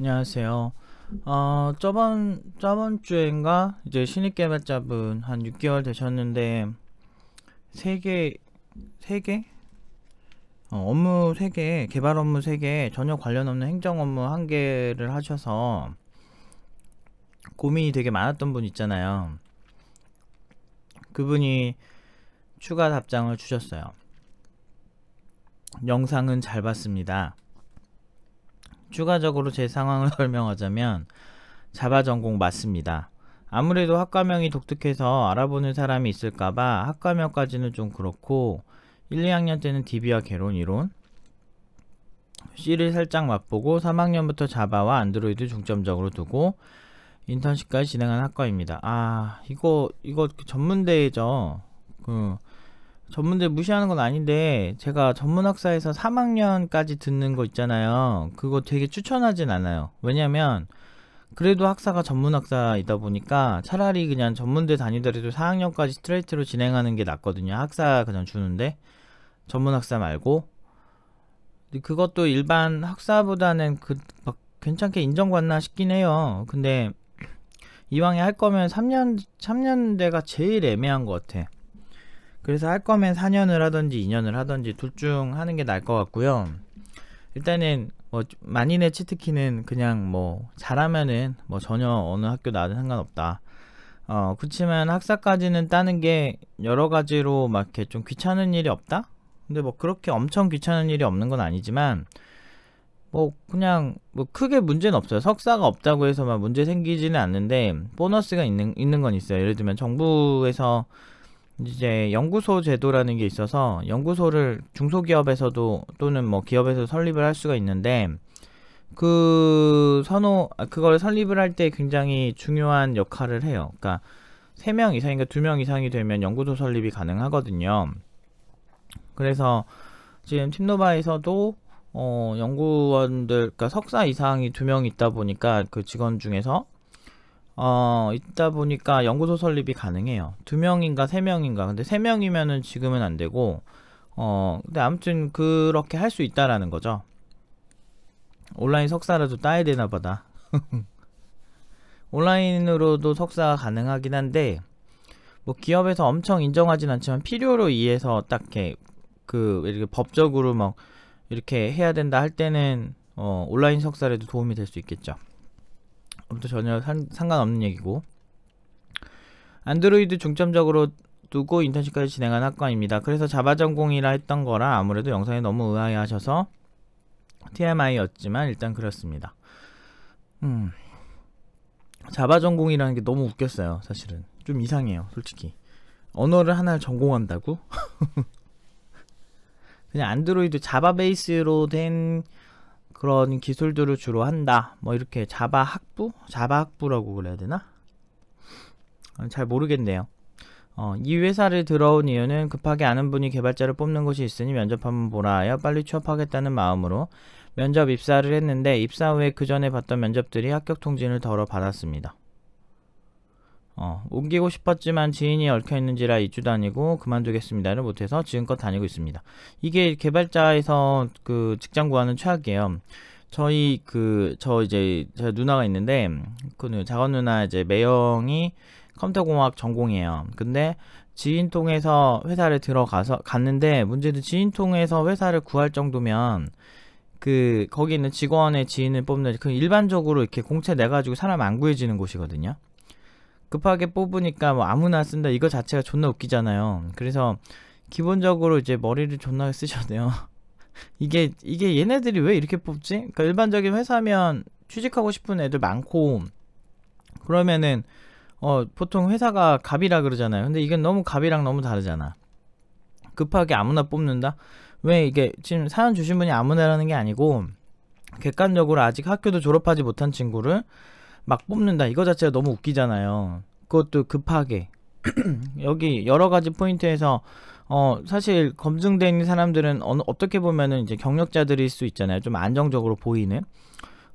안녕하세요. 어, 저번 저번 주인가 이제 신입 개발자분 한 6개월 되셨는데 세 개 세 개? 어, 업무 세 개, 개발 업무 세 개, 전혀 관련 없는 행정 업무 한 개를 하셔서 고민이 되게 많았던 분 있잖아요. 그분이 추가 답장을 주셨어요. 영상은 잘 봤습니다. 추가적으로 제 상황을 설명하자면 자바 전공 맞습니다. 아무래도 학과명이 독특해서 알아보는 사람이 있을까봐 학과명까지는 좀 그렇고 1, 2학년 때는 DB와 개론 이론 C를 살짝 맛보고 3학년부터 자바와 안드로이드 중점적으로 두고 인턴십까지 진행한 학과입니다. 아 이거 이거 전문대회죠. 그 전문대 무시하는 건 아닌데 제가 전문학사에서 3학년까지 듣는 거 있잖아요. 그거 되게 추천하진 않아요. 왜냐면 그래도 학사가 전문학사이다 보니까 차라리 그냥 전문대 다니더라도 4학년까지 스트레이트로 진행하는 게 낫거든요. 학사 그냥 주는데 전문학사 말고 그것도 일반 학사보다는 그막 괜찮게 인정받나 싶긴 해요. 근데 이왕에 할 거면 3년 3년대가 제일 애매한 것 같아. 그래서 할 거면 4년을 하든지 2년을 하든지 둘 중 하는 게 나을 것 같고요. 일단은 뭐 만인의 치트키는 그냥 뭐 잘하면은 뭐 전혀 어느 학교 나든 상관없다. 어 그렇지만 학사까지는 따는 게 여러 가지로 막 이렇게 좀 귀찮은 일이 없다. 근데 뭐 그렇게 엄청 귀찮은 일이 없는 건 아니지만 뭐 그냥 뭐 크게 문제는 없어요. 석사가 없다고 해서 막 문제 생기지는 않는데 보너스가 있는 있는 건 있어요. 예를 들면 정부에서 이제 연구소 제도라는 게 있어서 연구소를 중소기업에서도 또는 뭐 기업에서 설립을 할 수가 있는데 그 선호 아, 그걸 설립을 할 때 굉장히 중요한 역할을 해요. 그러니까 세 명 이상인가 그러니까 두명 이상이 되면 연구소 설립이 가능하거든요. 그래서 지금 팀노바에서도 어 연구원들 그러니까 석사 이상이 두 명 있다 보니까 그 직원 중에서 어, 있다 보니까 연구소 설립이 가능해요. 두 명인가 세 명인가. 근데 세 명이면은 지금은 안 되고, 어, 근데 아무튼 그렇게 할 수 있다라는 거죠. 온라인 석사라도 따야 되나 보다. 온라인으로도 석사가 가능하긴 한데, 뭐 기업에서 엄청 인정하진 않지만 필요로 이해서 딱히 그 이렇게 법적으로 막 이렇게 해야 된다 할 때는 어, 온라인 석사라도 도움이 될 수 있겠죠. 아무튼 전혀 산, 상관없는 얘기고 안드로이드 중점적으로 두고 인턴십까지 진행한 학과입니다. 그래서 자바 전공이라 했던 거라 아무래도 영상에 너무 의아해하셔서 TMI였지만 일단 그렇습니다. 음. 자바 전공이라는 게 너무 웃겼어요. 사실은 좀 이상해요. 솔직히 언어를 하나를 전공한다고? 그냥 안드로이드 자바 베이스로 된 그런 기술들을 주로 한다. 뭐 이렇게 자바 학부? 자바 학부라고 그래야 되나? 아, 잘 모르겠네요. 어, 이 회사를 들어온 이유는 급하게 아는 분이 개발자를 뽑는 곳이 있으니 면접 한번 보라 하여 빨리 취업하겠다는 마음으로 면접 입사를 했는데 입사 후에 그 전에 봤던 면접들이 합격 통지를 덜어 받았습니다. 어, 옮기고 싶었지만 지인이 얽혀있는지라 이주 다니고 그만두겠습니다를 못해서 지금껏 다니고 있습니다. 이게 개발자에서 그 직장 구하는 최악이에요. 저희 그 저 이제 제 누나가 있는데 그 작은 누나 이제 매형이 컴퓨터공학 전공이에요. 근데 지인 통해서 회사를 들어가서 갔는데 문제는 지인 통해서 회사를 구할 정도면 그 거기 있는 직원의 지인을 뽑는 그 일반적으로 이렇게 공채 내 가지고 사람 안 구해지는 곳이거든요. 급하게 뽑으니까 뭐 아무나 쓴다 이거 자체가 존나 웃기잖아요. 그래서 기본적으로 이제 머리를 존나 쓰셔야 돼요. 이게 이게 얘네들이 왜 이렇게 뽑지? 그러니까 일반적인 회사면 취직하고 싶은 애들 많고 그러면은 어 보통 회사가 갑이라 그러잖아요. 근데 이건 너무 갑이랑 너무 다르잖아. 급하게 아무나 뽑는다? 왜 이게 지금 사연 주신 분이 아무나라는 게 아니고 객관적으로 아직 학교도 졸업하지 못한 친구를 막 뽑는다 이거 자체가 너무 웃기잖아요. 그것도 급하게 여기 여러 가지 포인트에서 어 사실 검증된 사람들은 어느 어떻게 보면은 이제 경력자들일 수 있잖아요. 좀 안정적으로 보이는.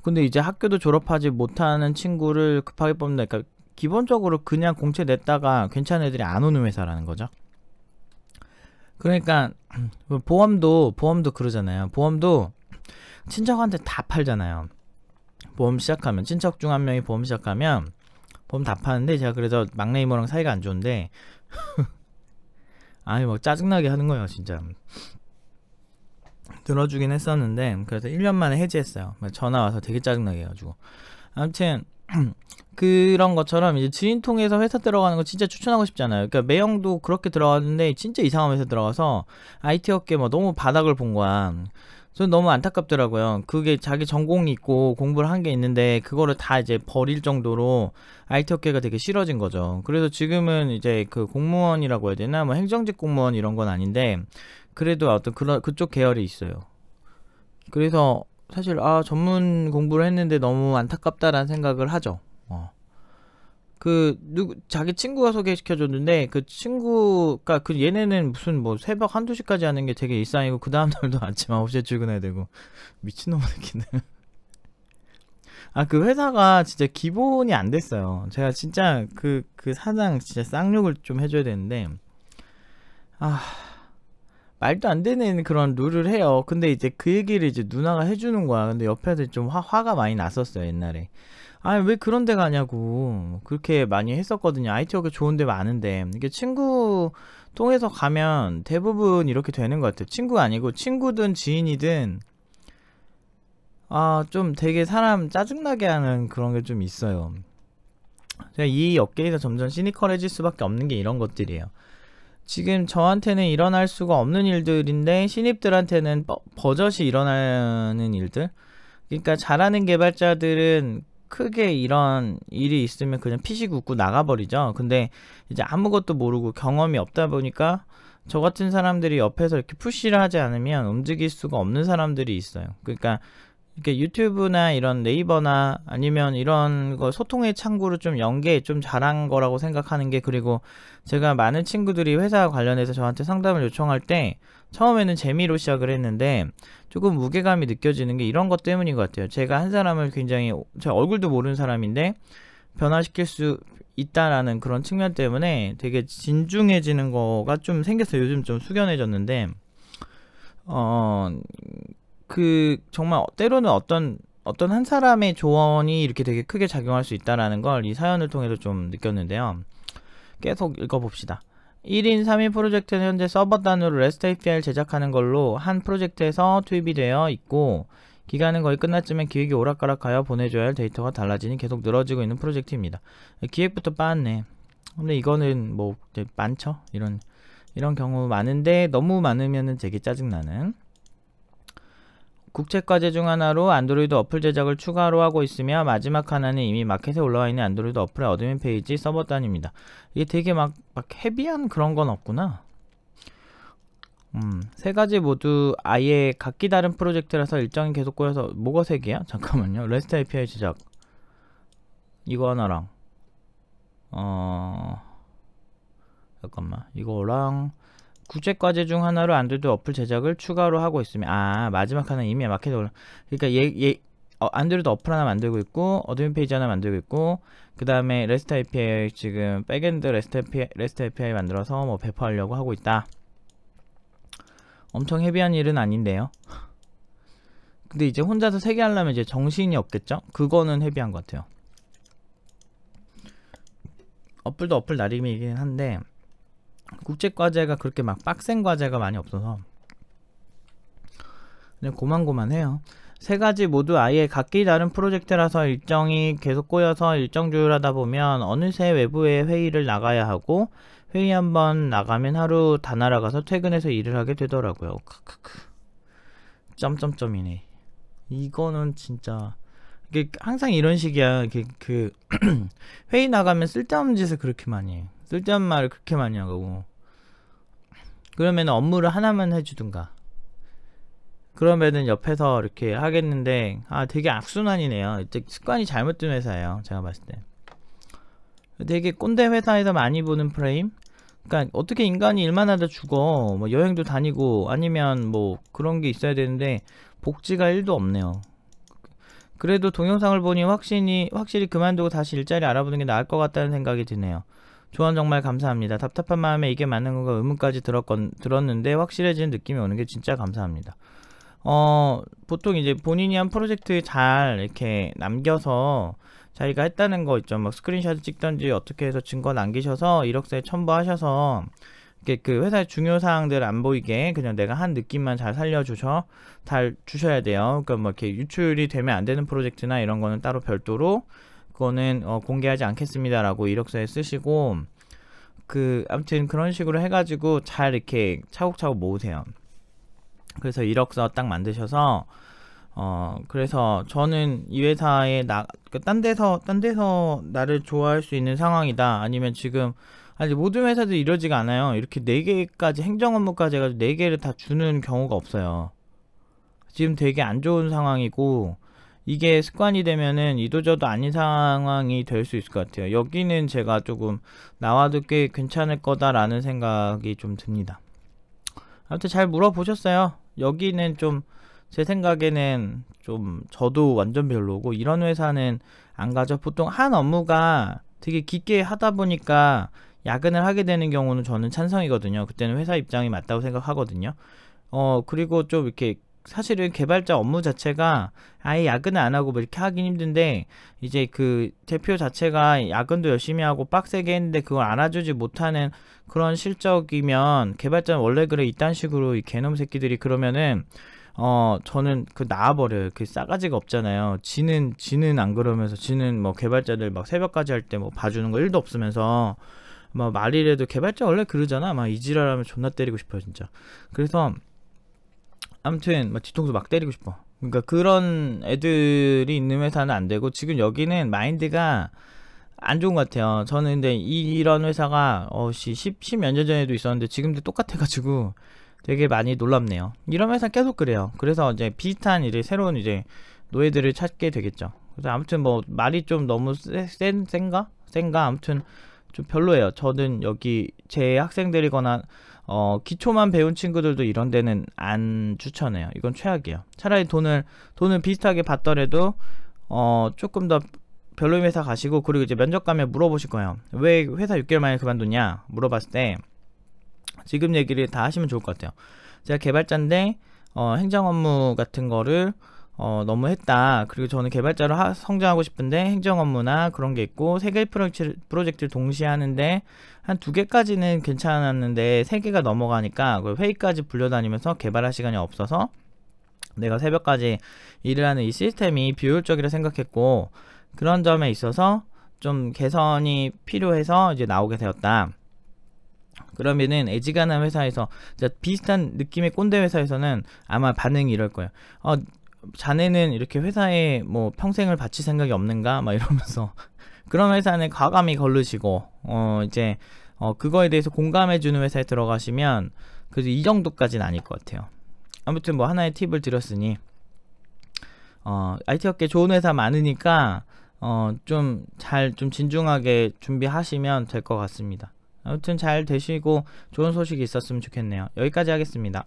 근데 이제 학교도 졸업하지 못하는 친구를 급하게 뽑는다. 그러니까 기본적으로 그냥 공채 냈다가 괜찮은 애들이 안 오는 회사라는 거죠. 그러니까 보험도 보험도 그러잖아요. 보험도 친척한테 다 팔잖아요. 보험 시작하면 친척 중 한 명이 보험 시작하면 보면 답하는데 제가 그래서 막내 이모랑 사이가 안 좋은데 아니 뭐 짜증나게 하는 거예요 진짜 들어주긴 했었는데 그래서 1년 만에 해지했어요 전화 와서 되게 짜증나게 해가지고 아무튼 그런 것처럼 이제 지인 통해서 회사 들어가는 거 진짜 추천하고 싶잖아요. 그러니까 매형도 그렇게 들어갔는데 진짜 이상한 회사 들어가서 IT 업계 뭐 너무 바닥을 본 거야. 저는 너무 안타깝더라고요. 그게 자기 전공이 있고 공부를 한 게 있는데 그거를 다 이제 버릴 정도로 IT 업계가 되게 싫어진 거죠. 그래서 지금은 이제 그 공무원이라고 해야 되나 뭐 행정직 공무원 이런 건 아닌데 그래도 어떤 그런 그쪽 계열이 있어요. 그래서 사실 아 전문 공부를 했는데 너무 안타깝다라는 생각을 하죠. 어. 그 누구 자기 친구가 소개시켜 줬는데 그 친구가 그 얘네는 무슨 뭐 새벽 한두 시까지 하는 게 되게 일상이고 그 다음 날도 아침 9시에 출근해야 되고 미친놈 새끼네. 아그 회사가 진짜 기본이 안 됐어요. 제가 진짜 그그 그 사장 진짜 쌍욕을 좀 해줘야 되는데 아 말도 안 되는 그런 룰을 해요. 근데 이제 그 얘기를 이제 누나가 해주는 거야. 근데 옆에서 좀 화, 화가 많이 났었어요 옛날에. 아니 왜 그런 데 가냐고 그렇게 많이 했었거든요 IT 학교 좋은 데 많은데 이게 친구 통해서 가면 대부분 이렇게 되는 것 같아요 친구 아니고 친구든 지인이든 아 좀 되게 사람 짜증나게 하는 그런 게 좀 있어요 제가 이 업계에서 점점 시니컬해질 수밖에 없는 게 이런 것들이에요 지금 저한테는 일어날 수가 없는 일들인데 신입들한테는 버젓이 일어나는 일들 그러니까 잘하는 개발자들은 크게 이런 일이 있으면 그냥 피식 웃고 나가버리죠. 근데 이제 아무것도 모르고 경험이 없다 보니까 저 같은 사람들이 옆에서 이렇게 푸시를 하지 않으면 움직일 수가 없는 사람들이 있어요. 그러니까 이렇게 유튜브나 이런 네이버나 아니면 이런 거 소통의 창구로 좀 연계 좀 잘한 거라고 생각하는 게 그리고 제가 많은 친구들이 회사 관련해서 저한테 상담을 요청할 때 처음에는 재미로 시작을 했는데 조금 무게감이 느껴지는 게 이런 것 때문인 것 같아요. 제가 한 사람을 굉장히 제 얼굴도 모르는 사람인데 변화시킬 수 있다라는 그런 측면 때문에 되게 진중해지는 거가 좀 생겼어요. 요즘 좀 숙연해졌는데 어그 정말 어, 때로는 어떤 어떤 한 사람의 조언이 이렇게 되게 크게 작용할 수 있다라는 걸 이 사연을 통해서 좀 느꼈는데요. 계속 읽어봅시다. 1인 3인 프로젝트는 현재 서버 단위로 REST API를 제작하는 걸로 한 프로젝트에서 투입이 되어 있고 기간은 거의 끝났지만 기획이 오락가락하여 보내줘야 할 데이터가 달라지니 계속 늘어지고 있는 프로젝트입니다. 기획부터 빠았네. 근데 이거는 뭐 많죠? 이런 이런 경우 많은데 너무 많으면 되게 짜증나는 국책과제 중 하나로 안드로이드 어플 제작을 추가로 하고 있으며 마지막 하나는 이미 마켓에 올라와 있는 안드로이드 어플의 어드민 페이지 서버 단입니다. 이게 되게 막, 막 헤비한 그런 건 없구나. 음, 세 가지 모두 아예 각기 다른 프로젝트라서 일정이 계속 꼬여서 뭐가 세 개야? 잠깐만요. 레스트 API 제작 이거 하나랑 어 잠깐만 이거랑 국제 과제 중 하나로 안드로이드 어플 제작을 추가로 하고 있으며 아 마지막 하나 이미 마켓에 올라 그러니까 얘, 얘 어, 안드로이드 어플 하나 만들고 있고 어드민 페이지 하나 만들고 있고 그 다음에 레스트 API 지금 백엔드 레스트 API, 레스트 API 만들어서 뭐 배포하려고 하고 있다 엄청 헤비한 일은 아닌데요 근데 이제 혼자서 세 개 하려면 이제 정신이 없겠죠? 그거는 헤비한 것 같아요 어플도 어플 나름이긴 한데 국제과제가 그렇게 막 빡센 과제가 많이 없어서 그냥 고만고만해요. 세 가지 모두 아예 각기 다른 프로젝트라서 일정이 계속 꼬여서 일정 조율하다 보면 어느새 외부에 회의를 나가야 하고 회의 한번 나가면 하루 다 날아가서 퇴근해서 일을 하게 되더라고요. 크크크. 점점점이네. 이거는 진짜 이게 항상 이런 식이야. 이그 회의 나가면 쓸데없는 짓을 그렇게 많이 해. 쓸데없는 말을 그렇게 많이 하고 그러면 업무를 하나만 해주든가 그러면은 옆에서 이렇게 하겠는데 아 되게 악순환이네요 습관이 잘못된 회사예요 제가 봤을 때 되게 꼰대 회사에서 많이 보는 프레임 그러니까 어떻게 인간이 일만 하다 죽어 뭐 여행도 다니고 아니면 뭐 그런 게 있어야 되는데 복지가 1도 없네요 그래도 동영상을 보니 확실히 확실히 그만두고 다시 일자리 알아보는 게 나을 것 같다는 생각이 드네요 조언 정말 감사합니다. 답답한 마음에 이게 맞는 건가 의문까지 들었건, 들었는데 확실해지는 느낌이 오는 게 진짜 감사합니다. 어, 보통 이제 본인이 한 프로젝트 에잘 이렇게 남겨서 자기가 했다는 거 있죠. 막 스크린샷 찍던지 어떻게 해서 증거 남기셔서 이력서에 첨부하셔서 이렇게 그 회사의 중요 사항들 안 보이게 그냥 내가 한 느낌만 잘 살려주셔 잘 주셔야 돼요. 그러니까 뭐 이렇게 유출이 되면 안 되는 프로젝트나 이런 거는 따로 별도로 그거는 어, 공개하지 않겠습니다라고 이력서에 쓰시고 그 아무튼 그런 식으로 해가지고 잘 이렇게 차곡차곡 모으세요. 그래서 이력서 딱 만드셔서 어 그래서 저는 이 회사에 나딴 그러니까 데서 딴 데서 나를 좋아할 수 있는 상황이다 아니면 지금 아니 모든 회사들 이러지가 않아요 이렇게 네 개까지 행정 업무까지 해가지고 네 개를 다 주는 경우가 없어요 지금 되게 안 좋은 상황이고 이게 습관이 되면은 이도저도 아닌 상황이 될 수 있을 것 같아요. 여기는 제가 조금 나와도 꽤 괜찮을 거다라는 생각이 좀 듭니다. 아무튼 잘 물어보셨어요. 여기는 좀 제 생각에는 좀 저도 완전 별로고 이런 회사는 안 가죠. 보통 한 업무가 되게 깊게 하다 보니까 야근을 하게 되는 경우는 저는 찬성이거든요. 그때는 회사 입장이 맞다고 생각하거든요. 어, 그리고 좀 이렇게 사실은 개발자 업무 자체가 아예 야근을 안 하고 뭐 이렇게 하긴 힘든데 이제 그 대표 자체가 야근도 열심히 하고 빡세게 했는데 그걸 안아주지 못하는 그런 실적이면 개발자는 원래 그래 이딴 식으로 이 개놈 새끼들이 그러면은 어 저는 그나아버려요그 싸가지가 없잖아요 지는 지는 안 그러면서 지는 뭐 개발자들 막 새벽까지 할 때 뭐 봐주는 거 1도 없으면서 뭐 말이라도 개발자 원래 그러잖아 막 이지랄하면 존나 때리고 싶어 진짜 그래서 아무튼 막 뒤통수 막 때리고 싶어. 그러니까 그런 애들이 있는 회사는 안 되고 지금 여기는 마인드가 안 좋은 것 같아요. 저는 근데 이런 이 회사가 어씨 10몇 년 전에도 있었는데 지금도 똑같아 가지고 되게 많이 놀랍네요. 이런 회사 계속 그래요. 그래서 이제 비슷한 이제 새로운 이제 노예들을 찾게 되겠죠. 그래서 아무튼 뭐 말이 좀 너무 센 센가? 센가 아무튼 좀 별로예요. 저는 여기 제 학생들이거나 어, 기초만 배운 친구들도 이런 데는 안 추천해요. 이건 최악이에요. 차라리 돈을 돈을 비슷하게 받더라도 어, 조금 더 별로인 회사 가시고 그리고 이제 면접 가면 물어보실 거예요. 왜 회사 6개월 만에 그만뒀냐 물어봤을 때 지금 얘기를 다 하시면 좋을 것 같아요. 제가 개발자인데 어, 행정 업무 같은 거를 어, 너무 했다. 그리고 저는 개발자로 하, 성장하고 싶은데 행정 업무나 그런 게 있고 세 개의 프로젝트, 프로젝트를 동시에 하는데 한 두 개까지는 괜찮았는데 세 개가 넘어가니까 회의까지 불려다니면서 개발할 시간이 없어서 내가 새벽까지 일을 하는 이 시스템이 비효율적이라 생각했고 그런 점에 있어서 좀 개선이 필요해서 이제 나오게 되었다. 그러면은 에지가나 회사에서 비슷한 느낌의 꼰대 회사에서는 아마 반응이 이럴 거예요. 어, 자네는 이렇게 회사에 뭐 평생을 바칠 생각이 없는가 막 이러면서 그런 회사는 과감히 걸르시고 어 이제 어 그거에 대해서 공감해 주는 회사에 들어가시면 그래도 이 정도까지는 아닐 것 같아요. 아무튼 뭐 하나의 팁을 드렸으니 어 IT 업계 좋은 회사 많으니까 어 좀 잘좀 좀 진중하게 준비하시면 될 것 같습니다. 아무튼 잘 되시고 좋은 소식이 있었으면 좋겠네요. 여기까지 하겠습니다.